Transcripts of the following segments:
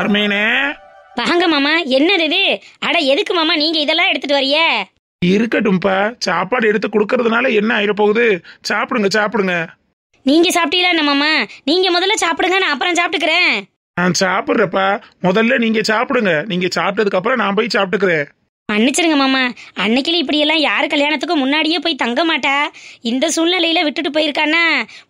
அருமையனே வாங்க மாமா என்னது இது அட எதுக்கு மாமா நீங்க இதெல்லாம் எடுத்துட்டு வரிய இருக்கட்டும்ப்பா சாப்பாடு எடுத்து கொடுக்கறதுனால என்ன ஆயிட போகுது சாப்பிடுங்க சாப்பிடுங்க நீங்க சாப்பிட்டீங்களா என்ன மாமா நீங்க முதல்ல சாப்பிடுங்க நான் அப்புறம் சாப்பிட்டுக்கிறேன் நான் சாப்பிட்றப்பா முதல்ல நீங்க சாப்பிடுங்க நீங்க சாப்பிட்டதுக்கு அப்புறம் நான் போய் சாப்பிட்டுக்கிறேன் மன்னிச்சிருங்க மாமா அன்னைக்கிலே இப்படியெல்லாம் யார் கல்யாணத்துக்கும் முன்னாடியே போய் தங்க மாட்டா இந்த சூழ்நிலையில் விட்டுட்டு போயிருக்கானா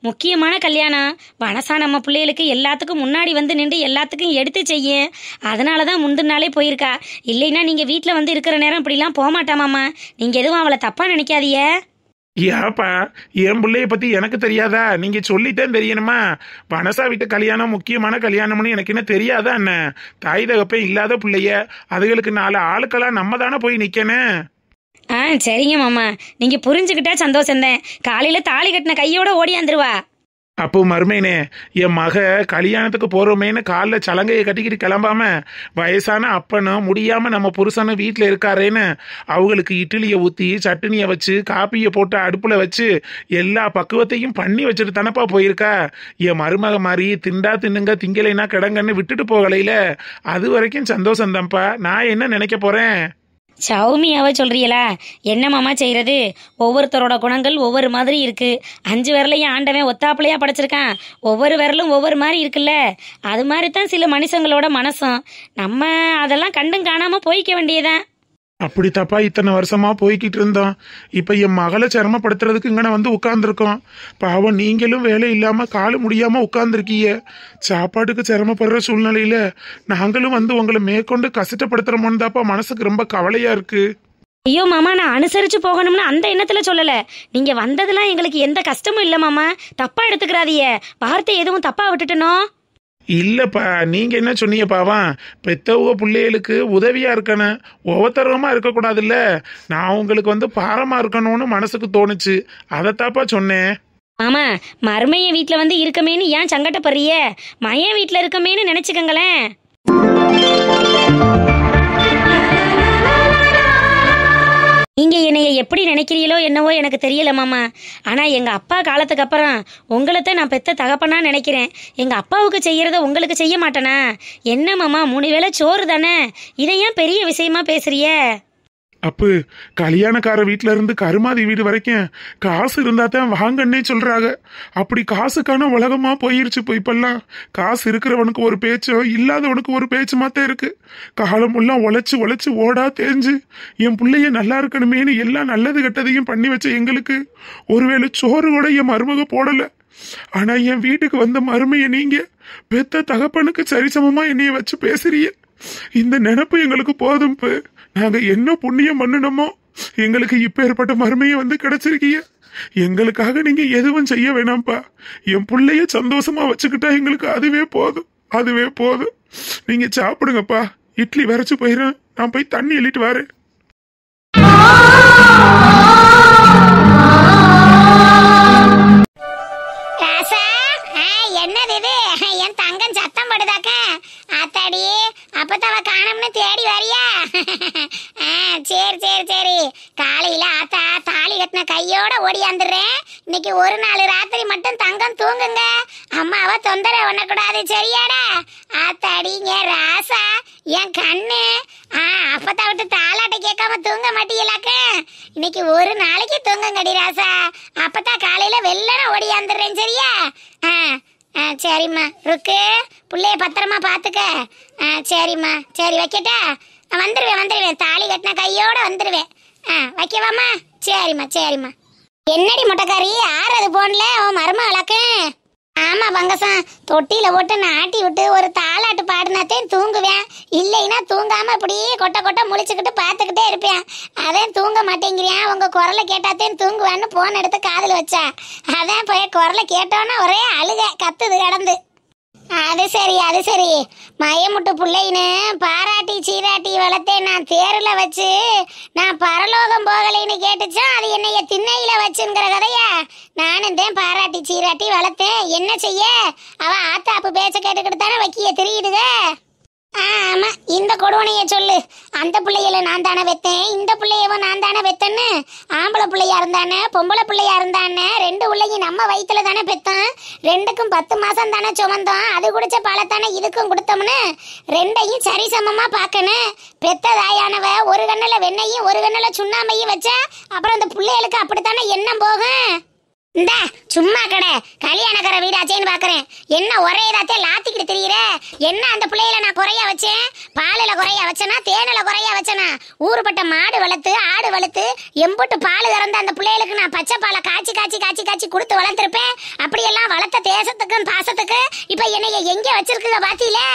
முக்கியமான கல்யாணம் மனசா நம்ம பிள்ளைகளுக்கு எல்லாத்துக்கும் முன்னாடி வந்து நின்று எல்லாத்துக்கும் எடுத்து செய்யும் அதனால தான் முந்தினாலே போயிருக்கா இல்லைன்னா நீங்கள் வீட்டில் வந்து இருக்கிற நேரம் இப்படிலாம் போக மாட்டா மாமா நீங்கள் எதுவும் அவளை தப்பாக நினைக்காதியே ஏப்பா என் பிள்ளைய பத்தி எனக்கு தெரியாதா நீங்க சொல்லிட்டே தெரியணுமா பனசா வீட்டு கல்யாணம் முக்கியமான கல்யாணம்னு எனக்கு என்ன தெரியாதா என்ன தாய் தகப்பே இல்லாத பிள்ளைய அதுகளுக்கு நாலு ஆளுக்கெல்லாம் நம்ம தானே போய் நிக்கணும் ஆ சரிங்க மாமா நீங்க புரிஞ்சுக்கிட்டா சந்தோஷம் தான் காலையில தாலி கட்டின கையோட ஓடியாந்துருவா அப்போ மருமைனே என் மக கல்யாணத்துக்கு போறோமேன்னு காலில் சலங்கையை கட்டிக்கிட்டு கிளம்பாம வயசான அப்பனும் முடியாமல் நம்ம புருஷனும் வீட்டில் இருக்காரேன்னு அவங்களுக்கு இட்லியை ஊற்றி சட்னியை வச்சு காப்பியை போட்டு அடுப்பில் வச்சு எல்லா பக்குவத்தையும் பண்ணி வச்சுட்டு தானப்பா போயிருக்கா என் மருமக மாதிரி திண்டா தின்னுங்க திங்கலைன்னா கிடங்கன்னு விட்டுட்டு போகலையில அது வரைக்கும் சந்தோஷம்தான்ப்பா நான் என்ன நினைக்க போகிறேன் சௌமியாவை சொல்கிறீங்களா என்னமாமா செய்கிறது ஒவ்வொருத்தரோட குணங்கள் ஒவ்வொரு மாதிரி இருக்குது அஞ்சு விரலையும் ஆண்டவன் ஒத்தாப்பிலையா படைச்சிருக்கான் ஒவ்வொரு விரலும் ஒவ்வொரு மாதிரி இருக்குல்ல அது மாதிரி தான் சில மனுஷங்களோட மனசும் நம்ம அதெல்லாம் கண்டும் காணாமல் போய்க்க வேண்டியதான் அப்படி தப்பா இத்தனை வருஷமா போய்கிட்டு இருந்தோம் இப்ப என் மகளை சிரமப்படுத்துறதுக்கு இங்கே வந்து உட்காந்துருக்கோம் பாவம் நீங்களும் வேலை இல்லாம காலு முடியாம உட்காந்துருக்கீங்க சாப்பாட்டுக்கு சிரமப்படுற சூழ்நிலையில நாங்களும் வந்து உங்களை மேற்கொண்டு கஷ்டப்படுத்துறோம்னு தாப்பா மனசுக்கு ரொம்ப கவலையா இருக்கு ஐயோ மாமா நான் அனுசரிச்சு போகணும்னு அந்த எண்ணத்துல சொல்லல நீங்க வந்ததெல்லாம் எங்களுக்கு எந்த கஷ்டமும் இல்ல மாமா தப்பா எடுத்துக்கிறாதிய வார்த்தை எதுவும் தப்பா விட்டுட்டனோ இல்லைப்பா நீங்கள் என்ன சொன்னீங்கப்பாவா பெத்தவங்க பிள்ளைகளுக்கு உதவியாக இருக்கணும் ஒவ்வொருத்தரமாக இருக்கக்கூடாதுல்ல நான் உங்களுக்கு வந்து பாரமாக இருக்கணும்னு மனசுக்கு தோணுச்சு அதைத்தாப்பா சொன்னேன் மாமா மருமைய வீட்டில் வந்து இருக்கமேன்னு ஏன் சங்கட்டப்படுறிய மையன் வீட்டில் இருக்கமேன்னு நினச்சிக்கங்களேன் நீங்கள் என்னைய எப்படி நினைக்கிறீங்களோ என்னவோ எனக்கு தெரியல மாமா ஆனால் எங்கள் அப்பா காலத்துக்கு அப்புறம் உங்களத்தை நான் பெத்த தகப்பனா நினைக்கிறேன் எங்கள் அப்பாவுக்கு செய்கிறத உங்களுக்கு செய்ய மாட்டேனா என்ன மாமா மூணு வேளை சோறு தானே இதை ஏன் பெரிய விஷயமா பேசுறிய அப்பு கல்யாணக்கார வீட்டில இருந்து கருமாதி வீடு வரைக்கும் காசு இருந்தா தான் வாங்கன்னே சொல்றாங்க அப்படி காசுக்கான உலகமா போயிருச்சு போய் இப்பெல்லாம் காசு இருக்கிறவனுக்கு ஒரு பேச்சோ இல்லாதவனுக்கு ஒரு பேச்சு மாத்தே இருக்கு காலம் எல்லாம் உழைச்சு உழைச்சு ஓடா தேஞ்சு என் பிள்ளைய நல்லா இருக்கணுமேனு எல்லா நல்லது கெட்டதையும் பண்ணி வச்ச எங்களுக்கு ஒருவேளை சோறு கூட என் மருமக போடல ஆனா என் வீட்டுக்கு வந்த மருமையை நீங்க பெத்த தகப்பனுக்கு சரிசமமா என்னைய வச்சு பேசுறீங்க இந்த நினப்பு எங்களுக்கு போதும் இப்போ நாங்க என்ன புண்ணியம் பண்ணணுமோ எங்களுக்கு இப்பேற்பட்ட மறுமையை வந்து கிடைச்சிருக்கீங்க எங்களுக்காக நீங்க எதுவும் செய்ய வேணாம்ப்பா என் பிள்ளைய சந்தோஷமா வச்சுக்கிட்டா எங்களுக்கு அதுவே போதும் அதுவே போதும் நீங்க சாப்பிடுங்கப்பா இட்லி வரைச்சு போயிடுறேன் நான் போய் தண்ணி எழுட்டு வரேன் இன்னைக்கு ஒரு நாள் ராத்திரி மட்டும் தங்கம் தூங்குங்க அம்மாவை தொந்தரவு பண்ணக்கூடாது சரியாடா ஆத்தாடிங்க ராசா என் கண்ணு ஆ அப்பத்தா விட்டு தாளாட்ட கேட்காம தூங்க மாட்டீங்களாக்க இன்னைக்கு ஒரு நாளைக்கு தூங்குங்கடி ராசா அப்பத்தா காலையில வெள்ளன ஓடியாந்துடுறேன் சரியா ஆ ஆ சரிம்மா ருக்கு பிள்ளைய பத்திரமா பார்த்துக்க ஆ சரிம்மா சரி வைக்கட்டா வந்துடுவேன் வந்துடுவேன் தாலி கட்டின கையோட வந்துடுவேன் ஆ வைக்கவாம்மா சரிம்மா சரிம்மா என்னடி மொட்டைக்காரி யார் அது போன்ல உன் மரும வழக்கு ஆமா பங்கசம் தொட்டியில போட்டு நாட்டி விட்டு ஒரு தாளாட்டு பாடினாத்தே தூங்குவேன் இல்லைன்னா தூங்காம அப்படியே கொட்டை கொட்டை முழிச்சுக்கிட்டு பார்த்துக்கிட்டே இருப்பேன் அதே தூங்க மாட்டேங்கிறியா உங்க குரலை கேட்டாத்தே தூங்குவேன்னு போன் எடுத்து காதில் வச்சா அதான் போய் குரலை கேட்டோன்னா ஒரே அழுக கத்துது கடந்து அது சரி அது சரி மயமுட்டு பிள்ளைன்னு பாராட்டி சீராட்டி வளர்த்தேன் நான் தேரில் வச்சு நான் பரலோகம் போகலைன்னு கேட்டுச்சோ அது என்னைய திண்ணையில வச்சுங்கிற கதையா நானும் தான் பாராட்டி சீராட்டி வளர்த்தேன் என்ன செய்ய அவன் ஆத்தாப்பு பேச்ச கேட்டுக்கிட்டு தானே வைக்கிய தெரியுதுதே இந்த கொடுவனைய சொல்லு அந்த பிள்ளைகளை நான் தானே வைத்தேன் இந்த பிள்ளையவன் நான் தானே வைத்தேன்னு ஆம்பளை பிள்ளையா இருந்தானே பொம்பளை பிள்ளையா இருந்தானே ரெண்டு பிள்ளைங்க நம்ம வயிற்றுல தானே பெத்தோம் ரெண்டுக்கும் பத்து மாதம் தானே சுமந்தோம் அது குடிச்ச பழத்தானே இதுக்கும் கொடுத்தோம்னு ரெண்டையும் சரிசமமா பார்க்கணும் பெத்ததாயானவ ஒரு கண்ணில் வெண்ணையும் ஒரு கண்ணில் சுண்ணாம்பையும் வச்சா அப்புறம் அந்த பிள்ளைகளுக்கு அப்படித்தானே எண்ணம் போகும் இந்த சும்மா கடை கல்யாணக்கார வீடாச்சேன்னு பாக்குறேன் என்ன ஒரே இதாத்தே லாத்திக்கிட்டு தெரியுற என்ன அந்த பிள்ளையில நான் குறையா வச்சேன் பாலில குறையா வச்சனா தேனில குறையா வச்சனா ஊறுபட்ட மாடு வளர்த்து ஆடு வளர்த்து எம்புட்டு பால் கறந்த அந்த பிள்ளைகளுக்கு நான் பச்சை பாலை காய்ச்சி காய்ச்சி காய்ச்சி காய்ச்சி கொடுத்து வளர்த்துருப்பேன் அப்படியெல்லாம் வளர்த்த தேசத்துக்கும் பாசத்துக்கு இப்ப என்னைய எங்கே வச்சிருக்குங்க பாத்தீங்களே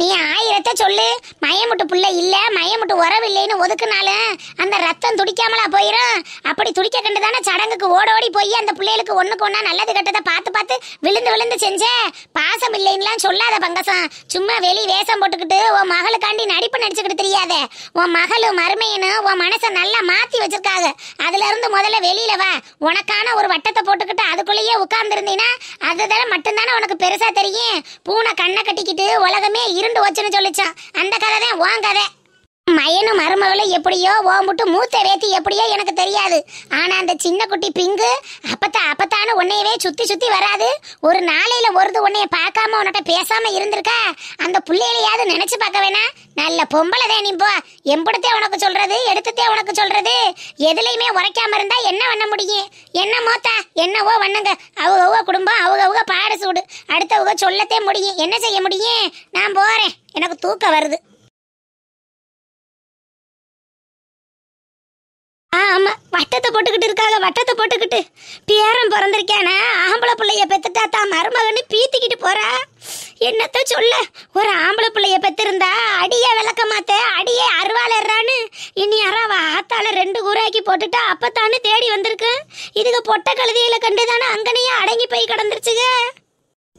நீ ஆயிரத்தை சொல்லு மயமுட்டு புள்ள இல்ல மயமுட்டு உறவு இல்லைன்னு ஒதுக்குனாலும் அந்த ரத்தம் துடிக்காமலா போயிடும் அப்படி துடிக்க கண்டு தானே சடங்குக்கு ஓடோடி போய் அந்த பிள்ளைகளுக்கு ஒண்ணுக்கு ஒன்னா நல்லது கெட்டதை பார்த்து பார்த்து விழுந்து விழுந்து செஞ்சே பாசம் இல்லைன்னுலாம் சொல்லாத பங்கசம் சும்மா வெளி வேஷம் போட்டுக்கிட்டு உன் மகளுக்காண்டி நடிப்பு நடிச்சுக்கிட்டு தெரியாத உன் மகளும் மருமையனு உன் மனசை நல்லா மாத்தி வச்சிருக்காங்க அதுல இருந்து முதல்ல வெளியில வா உனக்கான ஒரு வட்டத்தை போட்டுக்கிட்டு அதுக்குள்ளேயே உட்கார்ந்துருந்தீங்கன்னா அதுதானே மட்டும்தானே உனக்கு பெருசா தெரியும் பூனை கண்ணை கட்டிக்கிட்டு உலகமே இருண்டு வச்சுன்னு சொல்லிச்சான் அந்த கதை தான் வாங்கதை மயனும் மருமகளும் எப்படியோ ஓம்புட்டு மூத்த வேத்தி எப்படியோ எனக்கு தெரியாது ஆனால் அந்த சின்ன குட்டி பிங்கு அப்பத்தா அப்பத்தான உன்னையவே சுற்றி சுற்றி வராது ஒரு நாளையில் ஒருது உன்னைய பார்க்காம உன்கிட்ட பேசாமல் இருந்திருக்கா அந்த பிள்ளைகளையாவது நினச்சி பார்க்க வேணா நல்ல பொம்பளை தான் போ எம்படுத்தே உனக்கு சொல்கிறது எடுத்துத்தே உனக்கு சொல்கிறது எதுலையுமே உரைக்காம இருந்தால் என்ன பண்ண முடியும் என்ன மோத்தா என்னவோ வண்ணங்க அவங்க அவங்க குடும்பம் அவங்க அவங்க பாடு சூடு அடுத்தவங்க சொல்லத்தே முடியும் என்ன செய்ய முடியும் நான் போகிறேன் எனக்கு தூக்கம் வருது ஆ ஆமாம் வட்டத்தை போட்டுக்கிட்டு இருக்காங்க வட்டத்தை போட்டுக்கிட்டு பேரம் பிறந்திருக்கானா ஆம்பளை பிள்ளைய பெத்துட்டா தான் மருமகன்னு பீத்திக்கிட்டு போறா என்னத்த சொல்ல ஒரு ஆம்பளை பிள்ளைய பெத்திருந்தா அடியே விளக்க மாத்த அடியே அருவாளர்றான்னு இனி யாராவ ஆத்தால ரெண்டு கூறாக்கி போட்டுட்டா அப்பத்தானு தேடி வந்திருக்கு இதுக்கு பொட்டை கழுதியில கண்டு தானே அங்கனையே அடங்கி போய் கிடந்துருச்சுங்க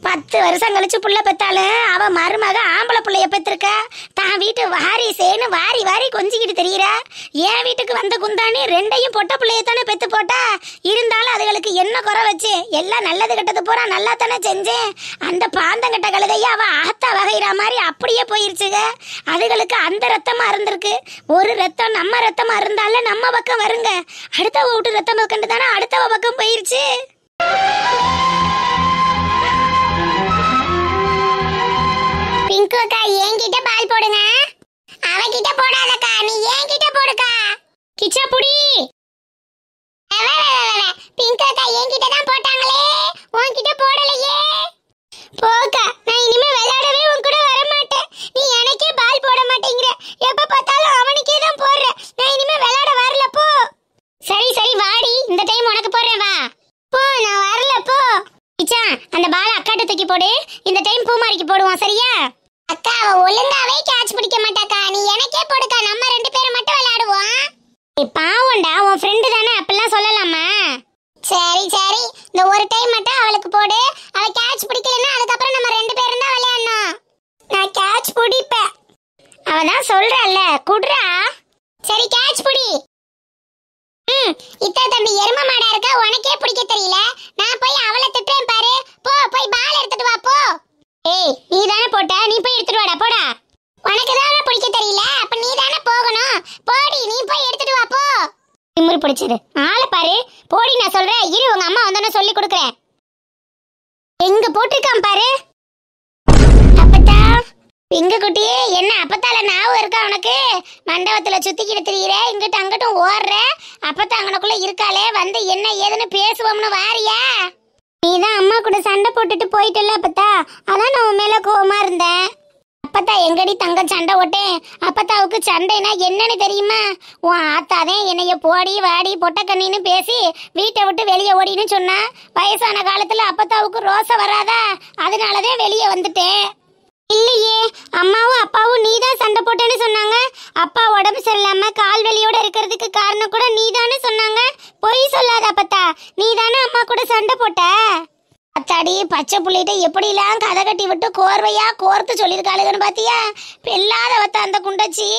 பத்து வருஷம் கழிச்சு புள்ள பெத்தாலும் அவ மருமக ஆம்பளை புள்ளைய பெத்திருக்க தான் வீட்டு வாரி சேனு வாரி வாரி கொஞ்சிக்கிட்டு தெரியற என் வீட்டுக்கு வந்த குந்தாணி ரெண்டையும் பொட்ட பிள்ளையத்தானே பெத்து போட்டா இருந்தாலும் அதுகளுக்கு என்ன குறை வச்சு எல்லாம் நல்லது கெட்டது பூரா நல்லா தானே செஞ்சேன் அந்த பாந்தங்கிட்ட கழுதைய அவ ஆத்தா வகைற மாதிரி அப்படியே போயிருச்சுங்க அதுகளுக்கு அந்த ரத்தமா இருந்திருக்கு ஒரு ரத்தம் நம்ம ரத்தமா இருந்தாலும் நம்ம பக்கம் வருங்க அடுத்தவ விட்டு ரத்தம் பக்கம் தானே அடுத்தவ பக்கம் போயிருச்சு ரிங்கு அக்கா என்கிட்ட பால் போடுங்க அவகிட்ட போடாதக்கா நீ என்கிட்ட போடுக்கா கிச்சா புடி பிங்க் அக்கா என்கிட்ட தான் போட்டாங்களே உன்கிட்ட போடலையே போக்கா நான் இனிமே விளையாடவே உன் கூட வர மாட்டேன் நீ எனக்கே பால் போட மாட்டேங்கிற எப்ப பார்த்தாலும் அவனுக்கே தான் போடுற நான் இனிமே விளையாட வரல போ சரி சரி வாடி இந்த டைம் உனக்கு போடுறேன் வா போ நான் வரல போ கிச்சா அந்த பால் அக்காட்ட தூக்கி போடு இந்த டைம் பூமாரிக்கு போடுவான் சரியா அக்கா அவ ஒழுங்காவே கேட்ச் பிடிக்க மாட்டாக்கா நீ எனக்கே போடுக்கா நம்ம ரெண்டு பேரும் மட்டும் விளையாடுவோம் நீ பாவம்டா உன் ஃப்ரெண்டு தானே அப்பெல்லாம் சொல்லலாமா சரி சரி இந்த ஒரு டைம் மட்டும் அவளுக்கு போடு அவ கேட்ச் பிடிக்கலன்னா அதுக்கப்புறம் நம்ம ரெண்டு பேரும் தான் விளையாடணும் நான் கேட்ச் பிடிப்பேன் அவ தான் சொல்றால குடுறா சரி கேட்ச் பிடி ம் இத்தனை தம்பி எரும மாடா இருக்கா உனக்கே பிடிக்க தெரியல நான் போய் அவளை திட்டுறேன் பாரு போ போய் பால் எடுத்துட்டு வா போ ஏய் நீ தானே போட்ட நீ போய் எடுத்துட்டு வாடா போடா உனக்கு தானே பிடிக்க தெரியல அப்ப நீ தானே போகணும் போடி நீ போய் எடுத்துட்டு வா போ திமிரு பிடிச்சது ஆளை பாரு போடி நான் சொல்றேன் இரு உங்க அம்மா வந்தோன்னு சொல்லி கொடுக்குறேன் எங்க போட்டிருக்கான் பாரு அப்பத்தா பிங்க குட்டி என்ன அப்பத்தால நாவும் இருக்கா உனக்கு மண்டபத்துல சுத்திக்கிட்டு திரியிற இங்கிட்ட அங்கிட்டும் ஓடுற அப்பத்தா அங்கனக்குள்ள இருக்காளே வந்து என்ன ஏதுன்னு பேசுவோம்னு வாரியா நீ தான் அம்மா கூட சண்டை போட்டுட்டு போயிட்டல அப்பத்தா அதான் நான் உன் மேல கோவமா இருந்தேன் அப்பத்தா எங்கடி தங்க சண்டை ஓட்டேன் அப்பத்தாவுக்கு சண்டைனா என்னன்னு தெரியுமா உன் ஆத்தாதே என்னைய போடி வாடி பொட்டக்கண்ணின்னு பேசி வீட்டை விட்டு வெளியே ஓடின்னு சொன்னா வயசான காலத்துல அப்பத்தாவுக்கு ரோசை வராதா அதனாலதான் வெளியே வந்துட்டேன் இல்லையே அம்மாவும் அப்பாவும் நீ தான் சண்டை போட்டேன்னு சொன்னாங்க அப்பா உடம்பு சரியில்லாம கால் வலியோட இருக்கிறதுக்கு காரணம் கூட நீ தானே சொன்னாங்க பொய் சொல்லாத பத்தா நீ தானே அம்மா கூட சண்டை போட்ட அத்தாடி பச்சை புள்ளிகிட்ட எப்படிலாம் கதை கட்டி விட்டு கோர்வையா கோர்த்து சொல்லியிருக்காளுகன்னு பார்த்தியா பெல்லாத வத்த அந்த குண்டச்சி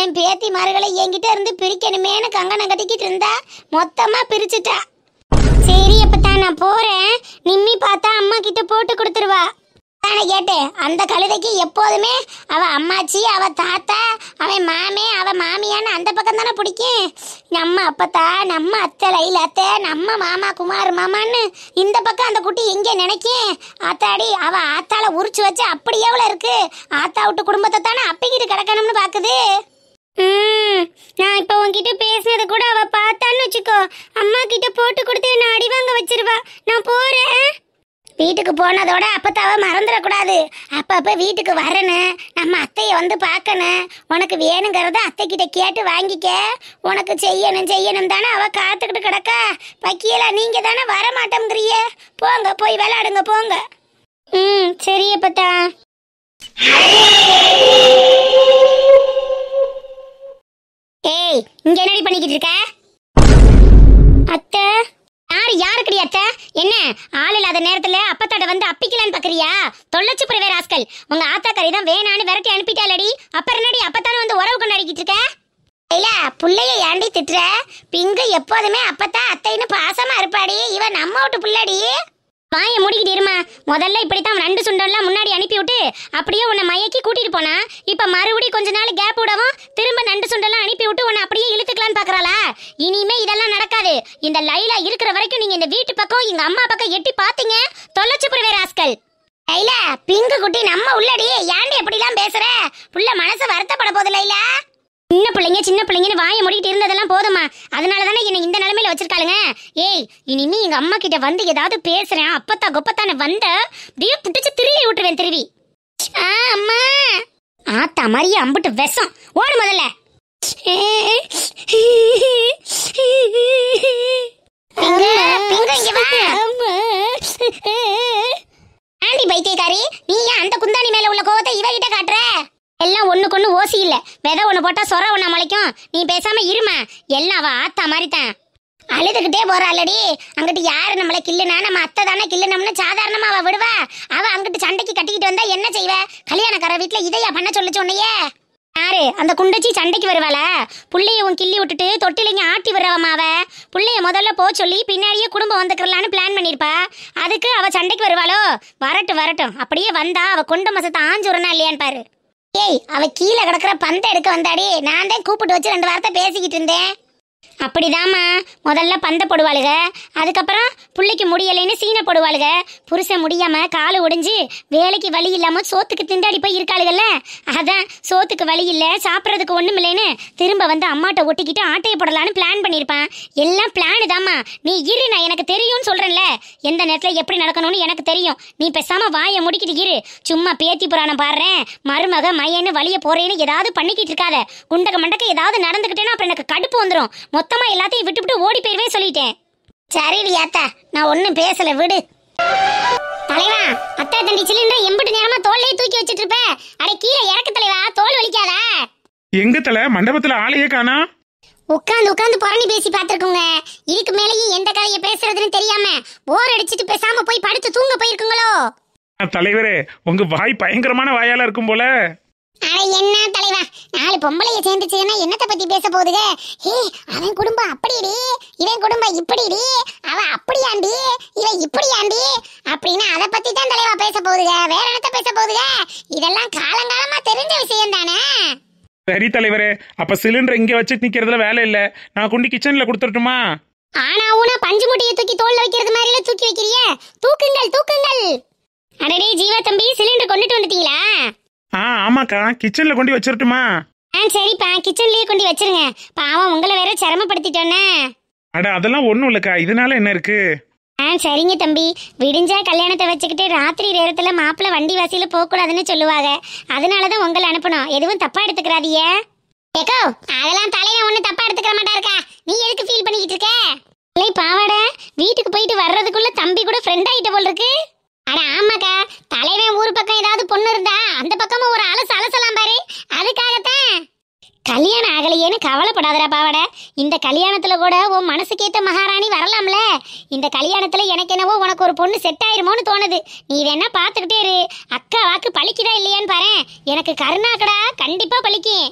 என் பேத்தி மார்களை என்கிட்ட இருந்து பிரிக்கணுமேனு கங்கணம் கட்டிக்கிட்டு இருந்தா மொத்தமாக பிரிச்சுட்டா சரி அப்போ நான் போகிறேன் நிம்மி பார்த்தா அம்மா கிட்ட போட்டு கொடுத்துருவா அதான கேட்டு அந்த கழுதைக்கு எப்போதுமே அவ அம்மாச்சி அவ தாத்தா அவன் மாமே அவ மாமியான்னு அந்த பக்கம் தானே பிடிக்கும் நம்ம அப்பத்தா நம்ம அத்தை லைல அத்தை நம்ம மாமா குமார் மாமான்னு இந்த பக்கம் அந்த குட்டி எங்கே நினைக்கும் அத்தாடி அவ ஆத்தால உரிச்சு வச்சு அப்படி எவ்வளோ இருக்கு ஆத்தா விட்டு குடும்பத்தை தானே அப்பிக்கிட்டு கிடக்கணும்னு பாக்குது நான் இப்போ உன்கிட்ட பேசுனது கூட அவ பார்த்தான்னு வச்சுக்கோ அம்மா கிட்ட போட்டு கொடுத்து என்ன அடி வாங்க வச்சிருவா நான் போறேன் வீட்டுக்கு போனதோட அப்பத்தாவை மறந்துடக்கூடாது அப்பப்போ வீட்டுக்கு வரணும் நம்ம அத்தையை வந்து பார்க்கணும் உனக்கு வேணுங்கிறத அத்தைக்கிட்ட கேட்டு வாங்கிக்க உனக்கு செய்யணும் செய்யணும் தானே அவள் காத்துக்கிட்டு கிடக்கா பக்கியலா நீங்கள் தானே வர போங்க போய் விளையாடுங்க போங்க ம் சரி அப்பத்தா ஏய் இங்க என்ன இல்லாத நேரத்துல அப்பத்தோட வந்து அப்பிக்கலன்னு பாக்குறியா தொள்ளச்சு புறவே ராஸ்கல் உங்க கறி தான் வேணான்னு விரட்டி அனுப்பிட்டாலடி அப்புறம் என்னடி அப்பத்தான வந்து உறவு கொண்டாடிக்கிட்டு இருக்க இல்ல புள்ளைய ஏண்டி திட்டுற பிங்கு எப்போதுமே அப்பத்தான் அத்தைன்னு பாசமா இருப்பாடி இவன் நம்ம விட்டு புள்ளடி வாயை முடிக்கிட்டு இருமா முதல்ல இப்படித்தான் ரெண்டு சுண்டெல்லாம் முன்னாடி அனுப்பிவிட்டு அப்படியே உன்னை மயக்கி கூட்டிட்டு போனா இப்ப மறுபடியும் கொஞ்ச நாள் கேப் விடவும் திரும்ப நண்டு சுண்டெல்லாம் அனுப்பி விட்டு உன்னை அப்படியே இழுத்துக்கலான்னு பாக்குறாளா இனிமே இதெல்லாம் நடக்காது இந்த லைலா இருக்கிற வரைக்கும் நீங்க இந்த வீட்டு பக்கம் எங்க அம்மா பக்கம் எட்டி பாத்தீங்க தொலைச்சு போடுவேற ஆஸ்கள் லைலா பிங்கு குட்டி நம்ம உள்ளடி ஏன்டி எப்படிலாம் பேசுற புள்ள மனசு வருத்தப்பட போகுது லைலா சின்ன பிள்ளைங்க சின்ன பிள்ளைங்கன்னு வாயை முடிக்கிட்டு இருந்ததெல்லாம் போதுமா அதனால தானே என்னை இந்த நிலைமையில வச்சிருக்காளுங்க ஏய் இனிமே எங்க அம்மா கிட்ட வந்து ஏதாவது பேசுறேன் அப்பத்தா கொப்பத்தான வந்த அப்படியே புட்டிச்சு திருவி விட்டுருவேன் திருவி அம்மா ஆத்தா மாதிரியே அம்புட்டு விஷம் ஓடு முதல்ல ஆண்டி பைத்தியக்காரி நீ ஏன் அந்த குந்தாணி மேல உள்ள கோவத்தை இவகிட்ட காட்டுற எல்லாம் ஒண்ணுக்கு ஒண்ணு ஓசி இல்ல விதை ஒண்ணு போட்டா சொர ஒண்ணு முளைக்கும் நீ பேசாம இரும எல்லாம் அவ ஆத்தா மாதிரி தான் அழுதுகிட்டே அல்லடி அங்கிட்டு யாரு நம்மள கில்லுனா நம்ம அத்தை தானே கிள்ளுனம்னு சாதாரணமா அவ விடுவா அவ அங்கிட்டு சண்டைக்கு கட்டிக்கிட்டு வந்தா என்ன செய்வ கல்யாணக்கார வீட்டுல இதையா பண்ண சொல்லிச்சு சொன்னையே யாரு அந்த குண்டச்சி சண்டைக்கு வருவாள புள்ளைய உன் கிள்ளி விட்டுட்டு தொட்டிலிங்க ஆட்டி வர்றவமாவ புள்ளைய முதல்ல போ சொல்லி பின்னாடியே குடும்பம் வந்துக்கிறலான்னு பிளான் பண்ணிருப்பா அதுக்கு அவ சண்டைக்கு வருவாளோ வரட்டும் வரட்டும் அப்படியே வந்தா அவ கொண்டு மசத்தை ஆஞ்சு இல்லையான்னு பாரு ஏய் அவ கீழே கிடக்குற பந்தை எடுக்க வந்தாடி நான் தான் கூப்பிட்டு வச்சு ரெண்டு வார்த்தை பேசிக்கிட்டு இருந்தேன் அப்படிதாம்மா முதல்ல பந்த போடுவாளுக அதுக்கப்புறம் பிள்ளைக்கு முடியலைன்னு சீனை போடுவாளுக புருஷன் முடியாம காலு ஒடிஞ்சு வேலைக்கு வழி இல்லாம சோத்துக்கு திண்டாடி போய் இருக்காளுகள்ல அதான் சோத்துக்கு வழி இல்லை சாப்பிட்றதுக்கு ஒன்றும் இல்லைன்னு திரும்ப வந்து அம்மாட்ட ஒட்டிக்கிட்டு ஆட்டையை போடலான்னு பிளான் பண்ணியிருப்பான் எல்லாம் பிளானு தாம்மா நீ இரு நான் எனக்கு தெரியும்னு சொல்கிறேன்ல எந்த நேரத்தில் எப்படி நடக்கணும்னு எனக்கு தெரியும் நீ பேசாம வாயை முடிக்கிட்டு இரு சும்மா பேத்தி புராணம் பாடுறேன் மருமக மையன்னு வழியை போறேன்னு ஏதாவது பண்ணிக்கிட்டு இருக்காத குண்டக மண்டக்க ஏதாவது நடந்துக்கிட்டேன்னா அப்புறம் எனக்கு கடுப்பு வந்துடும் மொத்தமாக எல்லாத்தையும் விட்டுவிட்டு ஓடி போயிருவே சொல்லிட்டேன் சரி அத்தா நான் ஒன்றும் பேசலை விடு தலைவா அத்தா தண்டி சிலிண்டர் எம்பிட்டு நேரமா தோல்லையே தூக்கி வச்சிட்டு இருப்பேன் அடே கீழே இறக்க தலைவா தோல் வலிக்காதா எங்க தல மண்டபத்துல ஆளையே காணா உட்காந்து உட்காந்து புரணி பேசி பார்த்துருக்கோங்க இதுக்கு மேலேயும் எந்த கதையை பேசுறதுன்னு தெரியாம போர் அடிச்சிட்டு பேசாம போய் படுத்து தூங்க போயிருக்குங்களோ தலைவரே உங்க வாய் பயங்கரமான வாயால இருக்கும் போல அட என்ன தலைவா நாலு பொம்பளைய சேர்ந்துச்சுன்னா என்னத்தை பத்தி பேச போகுதுக ஹே அவன் குடும்பம் அப்படிடி இவன் குடும்பம் இப்படிடி அவ அப்படியாண்டி இவன் இப்படியாண்டி அப்படின்னு அதை பத்தி தான் தலைவா பேச போகுதுக வேற என்னத்த பேச போகுதுக இதெல்லாம் காலங்காலமா தெரிஞ்ச விஷயம் தானே சரி தலைவரே அப்ப சிலிண்டர் இங்க வச்சு நிக்கிறதுல வேலை இல்ல நான் கொண்டு கிச்சன்ல கொடுத்துட்டுமா ஆனா ஊனா பஞ்சு மூட்டையை தூக்கி தோல்ல வைக்கிறது மாதிரி மாதிரில தூக்கி வைக்கிறியே தூக்குங்கள் தூக்குங்கள் அடடே ஜீவா தம்பி சிலிண்டர் கொண்டுட்டு வந்துட்டீங்களா ஆமாக்கா கிச்சன்ல கொண்டு வச்சிரட்டுமா ஆ சரிப்பா கிச்சன்லயே கொண்டு வச்சிருங்க பாவம் உங்களை வேற சிரமப்படுத்திட்டோன்னே அட அதெல்லாம் ஒண்ணும் இல்லக்கா இதனால என்ன இருக்கு ஆ சரிங்க தம்பி விடிஞ்சா கல்யாணத்தை வச்சுக்கிட்டு ராத்திரி நேரத்துல மாப்பிள்ள வண்டி வாசியில போகக்கூடாதுன்னு கூடாதுன்னு சொல்லுவாங்க அதனாலதான் உங்களை அனுப்பணும் எதுவும் தப்பா எடுத்துக்கிறாதிய ஏக்கோ அதெல்லாம் தலையில ஒண்ணு தப்பா எடுத்துக்கிற மாட்டா இருக்கா நீ எதுக்கு ஃபீல் பண்ணிக்கிட்டு இருக்க இல்லை பாவாடை வீட்டுக்கு போயிட்டு வர்றதுக்குள்ள தம்பி கூட ஃப்ரெண்ட் ஆயிட்ட போல் இருக்கு அட ஆமாக்கா தலைவன் ஊர் பக்கம் ஏதாவது பொண்ணு இருந்தா அந்த பக்கமும் ஒரு அலசு அலசலாம் பாரு அதுக்காகத்தான் கல்யாணம் ஆகலையேன்னு கவலைப்படாதடா பாவட இந்த கல்யாணத்துல கூட உன் மனசுக்கேத்த மகாராணி வரலாம்ல இந்த கல்யாணத்துல எனக்கு என்னவோ உனக்கு ஒரு பொண்ணு செட் ஆயிருமோன்னு தோணுது நீ வேணா பாத்துக்கிட்டே இரு அக்கா வாக்கு பழிக்குதா இல்லையான்னு பாரு எனக்கு கருணாக்கடா கண்டிப்பா பழிக்கும்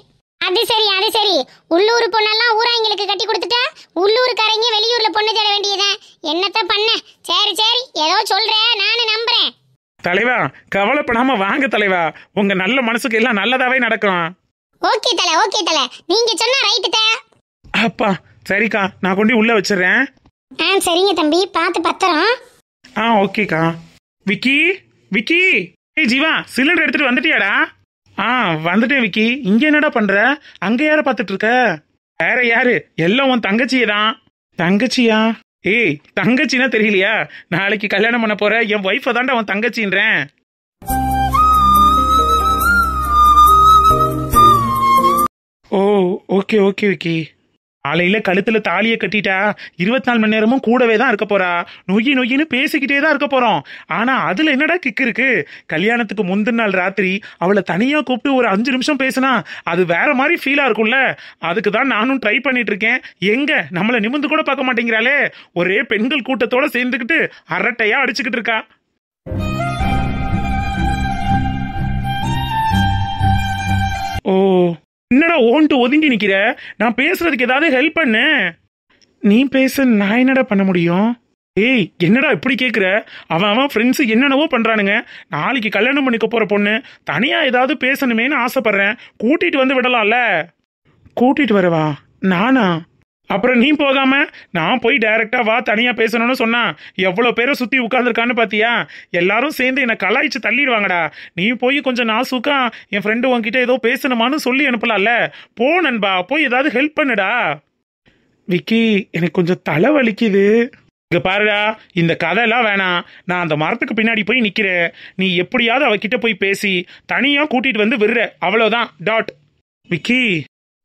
அது சரி அது சரி உள்ளூர் பொண்ணெல்லாம் ஊராங்களுக்கு கட்டி கொடுத்துட்டா உள்ளூர்காரங்க வெளியூர்ல பொண்ணு தேட வேண்டியதான் என்னத்த பண்ண சரி சரி ஏதோ சொல்ற நானு நம்புறேன் தலைவா கவலைப்படாம வாங்க தலைவா உங்க நல்ல மனசுக்கு எல்லாம் நல்லதாவே நடக்கும் ஓகே தல ஓகே தல நீங்க சொன்னா ரைட்டு அப்பா சரிக்கா நான் கொண்டு உள்ள வச்சிடுறேன் ஆ சரிங்க தம்பி பார்த்து பத்திரம் ஆ ஓகேக்கா விக்கி விக்கி ஏய் ஜீவா சிலிண்டர் எடுத்துட்டு வந்துட்டியாடா ஆ வந்துட்டேன் விக்கி இங்க என்னடா பண்ற அங்க யார பாத்துட்டு இருக்க வேற யாரு எல்லாம் உன் தங்கச்சியதான் தான் தங்கச்சியா ஏய் தங்கச்சின்னா தெரியலையா நாளைக்கு கல்யாணம் பண்ண போற என் ஒய்ஃப தாண்டா உன் தங்கச்சின்றேன் ஓ ஓகே ஓகே விக்கி காலையில கழுத்துல தாலியை கட்டிட்டா இருபத்தி நாலு மணி நேரமும் கூடவே தான் இருக்க போறா நொய்யி நொய்யின்னு பேசிக்கிட்டே தான் இருக்க போறோம் ஆனா அதுல என்னடா கிக் இருக்கு கல்யாணத்துக்கு முந்தின நாள் ராத்திரி அவளை தனியா கூப்பிட்டு ஒரு அஞ்சு நிமிஷம் பேசினா அது வேற மாதிரி ஃபீலா இருக்கும்ல அதுக்கு தான் நானும் ட்ரை பண்ணிட்டு இருக்கேன் எங்க நம்மள நிமிந்து கூட பார்க்க மாட்டேங்கிறாளே ஒரே பெண்கள் கூட்டத்தோட சேர்ந்துக்கிட்டு அரட்டையா அடிச்சுக்கிட்டு இருக்கா ஓ என்னடா ஓன்ட்டு ஒதுங்கி நிக்கிற நான் பேசுறதுக்கு ஏதாவது ஹெல்ப் பண்ண நீ பேச நான் என்னடா பண்ண முடியும் ஏய் என்னடா இப்படி கேட்குற அவன் அவன் ஃப்ரெண்ட்ஸு என்னென்னவோ பண்ணுறானுங்க நாளைக்கு கல்யாணம் பண்ணிக்க போகிற பொண்ணு தனியாக ஏதாவது பேசணுமேனு ஆசைப்பட்றேன் கூட்டிகிட்டு வந்து விடலாம்ல கூட்டிகிட்டு வரவா நானா அப்புறம் நீ போகாம நான் போய் டைரக்டா வா தனியா பேசணும்னு சொன்னா எவ்வளவு பேரை சுத்தி உட்காந்துருக்கான்னு பாத்தியா எல்லாரும் சேர்ந்து என்னை கலாய்ச்சி தள்ளிடுவாங்கடா நீ போய் கொஞ்சம் நாசுக்கா என் ஃப்ரெண்டு உன்கிட்ட ஏதோ பேசணுமான்னு சொல்லி அனுப்பலாம்ல போ நண்பா போய் ஏதாவது ஹெல்ப் பண்ணுடா விக்கி எனக்கு கொஞ்சம் தலை வலிக்குது இங்க பாருடா இந்த கதையெல்லாம் வேணாம் நான் அந்த மரத்துக்கு பின்னாடி போய் நிக்கிறேன் நீ எப்படியாவது அவகிட்ட போய் பேசி தனியா கூட்டிட்டு வந்து விடுற அவ்வளவுதான் டாட் விக்கி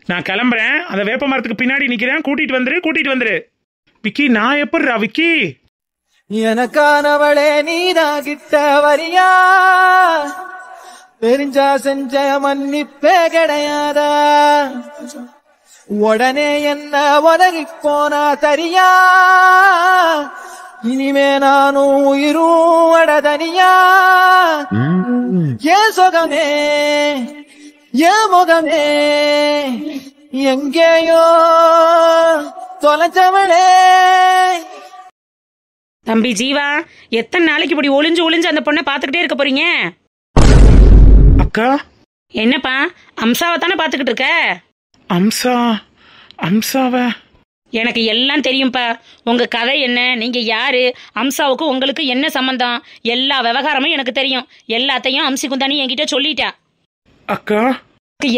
நான் கிளம்புறேன் அந்த வேப்ப மரத்துக்கு பின்னாடி நிக்கிறேன் கூட்டிட்டு வந்துரு கூட்டிட்டு வந்துரு விக்கி நான் எப்படிரா விக்கி எனக்கானவளே நீதா கிட்ட வரியா தெரிஞ்சா செஞ்ச மன்னிப்பே கிடையாதா உடனே என்ன உதறி போனா தரியா இனிமே நானும் உயிரும் அடதனியா ஏன் சுகமே ஏன் முகமே எங்கேயோ தொலைச்சவளே தம்பி ஜீவா எத்தனை நாளைக்கு இப்படி ஒளிஞ்சு ஒளிஞ்சு அந்த பொண்ணை பார்த்துக்கிட்டே இருக்க போறீங்க அக்கா என்னப்பா அம்சாவை தானே பார்த்துக்கிட்டு இருக்க அம்சா அம்சாவ எனக்கு எல்லாம் தெரியும்ப்பா உங்க கதை என்ன நீங்க யாரு அம்சாவுக்கு உங்களுக்கு என்ன சம்பந்தம் எல்லா விவகாரமும் எனக்கு தெரியும் எல்லாத்தையும் அம்சிக்கும் தானே என்கிட்ட சொல்லிட்டா அக்கா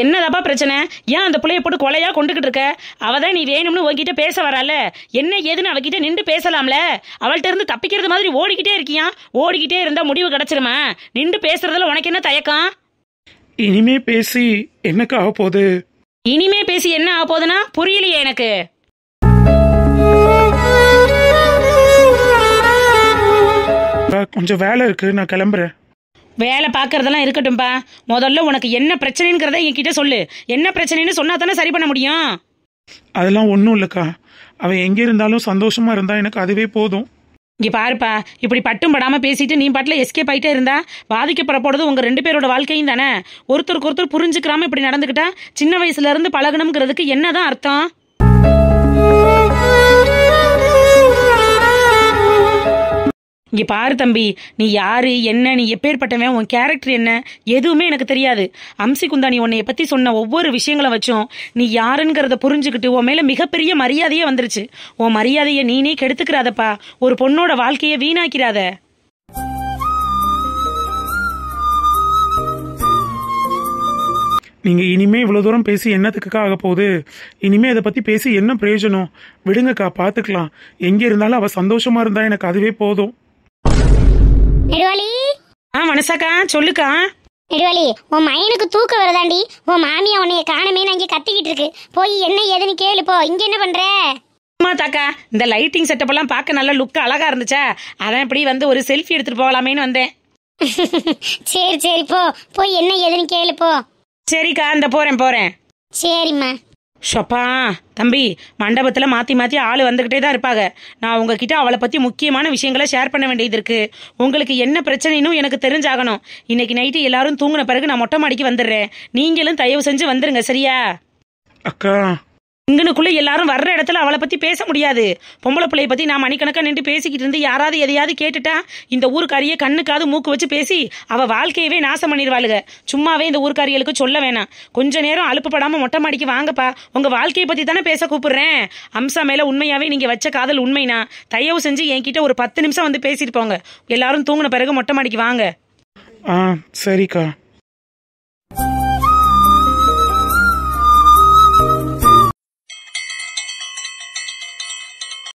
என்னதாப்பா பிரச்சனை ஏன் அந்த பிள்ளைய போட்டு கொலையா கொண்டுகிட்டு இருக்க அவதான் தான் நீ வேணும்னு உங்ககிட்ட பேச வரால என்ன ஏதுன்னு அவகிட்ட நின்று பேசலாம்ல அவள்கிட்ட இருந்து தப்பிக்கிறது மாதிரி ஓடிக்கிட்டே இருக்கியா ஓடிக்கிட்டே இருந்தா முடிவு கிடைச்சிருமா நின்று பேசுறதுல உனக்கு என்ன தயக்கம் இனிமே பேசி என்னக்கு ஆக போகுது இனிமே பேசி என்ன ஆக போகுதுன்னா புரியலையே எனக்கு கொஞ்சம் வேலை இருக்கு நான் கிளம்புறேன் வேலை பார்க்குறதெல்லாம் இருக்கட்டும்ப்பா முதல்ல உனக்கு என்ன பிரச்சனைங்கிறத என்கிட்ட சொல்லு என்ன பிரச்சனைன்னு சொன்னா தானே சரி பண்ண முடியும் அதெல்லாம் ஒன்றும் இல்லைக்கா அவன் எங்கே இருந்தாலும் சந்தோஷமாக இருந்தா எனக்கு அதுவே போதும் இங்கே பாருப்பா இப்படி பட்டும் படாமல் பேசிட்டு நீ பாட்டில் எஸ்கேப் ஆகிட்டே இருந்தா பாதிக்கப்பட போடுறது உங்கள் ரெண்டு பேரோட வாழ்க்கையும் தானே ஒருத்தருக்கு ஒருத்தர் புரிஞ்சுக்கிறாம இப்படி நடந்துக்கிட்டா சின்ன வயசுலேருந்து பழகணுங்கிறதுக்கு என்ன தான் அர்த்தம் இங்கே பாரு தம்பி நீ யார் என்ன நீ எப்பேற்பட்டவன் உன் கேரக்டர் என்ன எதுவுமே எனக்கு தெரியாது அம்சி குந்தா நீ உன்னைய பற்றி சொன்ன ஒவ்வொரு விஷயங்களை வச்சும் நீ யாருங்கிறத புரிஞ்சுக்கிட்டு உன் மேலே மிகப்பெரிய மரியாதையே வந்துருச்சு உன் மரியாதையை நீனே கெடுத்துக்கிறாதப்பா ஒரு பொண்ணோட வாழ்க்கையை வீணாக்கிறாத நீங்கள் இனிமே இவ்வளோ தூரம் பேசி என்னத்துக்குக்கா ஆக போகுது இனிமே அதை பற்றி பேசி என்ன பிரயோஜனம் விடுங்கக்கா பார்த்துக்கலாம் எங்கே இருந்தாலும் அவள் சந்தோஷமாக இருந்தால் எனக்கு அதுவே போதும் நெடுவாளி ஆ மனசாக்கா சொல்லுக்கா நெடுவாளி உன் மைனுக்கு தூக்க வருதாண்டி உன் மாமியா உன்னைய காணமே நான் இங்க கத்திக்கிட்டு இருக்கு போய் என்ன ஏதுன்னு கேளு போ இங்க என்ன பண்ற அம்மா தாக்கா இந்த லைட்டிங் செட்டப் எல்லாம் பார்க்க நல்ல லுக் அழகா இருந்துச்சா அதான் இப்படி வந்து ஒரு செல்ஃபி எடுத்துட்டு போகலாமேன்னு வந்தேன் சரி சரி போ போய் என்ன ஏதுன்னு கேளு போ சரிக்கா இந்த போறேன் போறேன் சரிம்மா ஷப்பா தம்பி மண்டபத்தில் மாற்றி மாற்றி ஆள் வந்துக்கிட்டே தான் இருப்பாங்க நான் உங்ககிட்ட அவளை பற்றி முக்கியமான விஷயங்களை ஷேர் பண்ண வேண்டியது இருக்குது உங்களுக்கு என்ன பிரச்சனைனும் எனக்கு தெரிஞ்சாகணும் இன்னைக்கு நைட்டு எல்லாரும் தூங்கின பிறகு நான் மொட்டை மாடிக்கு வந்துடுறேன் நீங்களும் தயவு செஞ்சு வந்துடுங்க சரியா அக்கா இங்கனுக்குள்ளே எல்லாரும் வர்ற இடத்துல அவளை பற்றி பேச முடியாது பொம்பளை பிள்ளைய பற்றி நான் மணிக்கணக்காக நின்று பேசிக்கிட்டு இருந்து யாராவது எதையாவது கேட்டுட்டா இந்த ஊருக்காரியை கண்ணுக்காவது மூக்கு வச்சு பேசி அவள் வாழ்க்கையவே நாசம் பண்ணிடுவாளுங்க சும்மாவே இந்த ஊருக்காரிகளுக்கு சொல்ல வேணாம் கொஞ்ச நேரம் அழுப்புப்படாமல் மொட்டை மாடிக்கு வாங்கப்பா உங்கள் வாழ்க்கையை பற்றி தானே பேச கூப்பிடுறேன் அம்சா மேலே உண்மையாகவே நீங்கள் வச்ச காதல் உண்மைனா தயவு செஞ்சு என்கிட்ட ஒரு பத்து நிமிஷம் வந்து பேசிட்டு போங்க எல்லாரும் தூங்கின பிறகு மொட்டை மாடிக்கு வாங்க ஆ சரிக்கா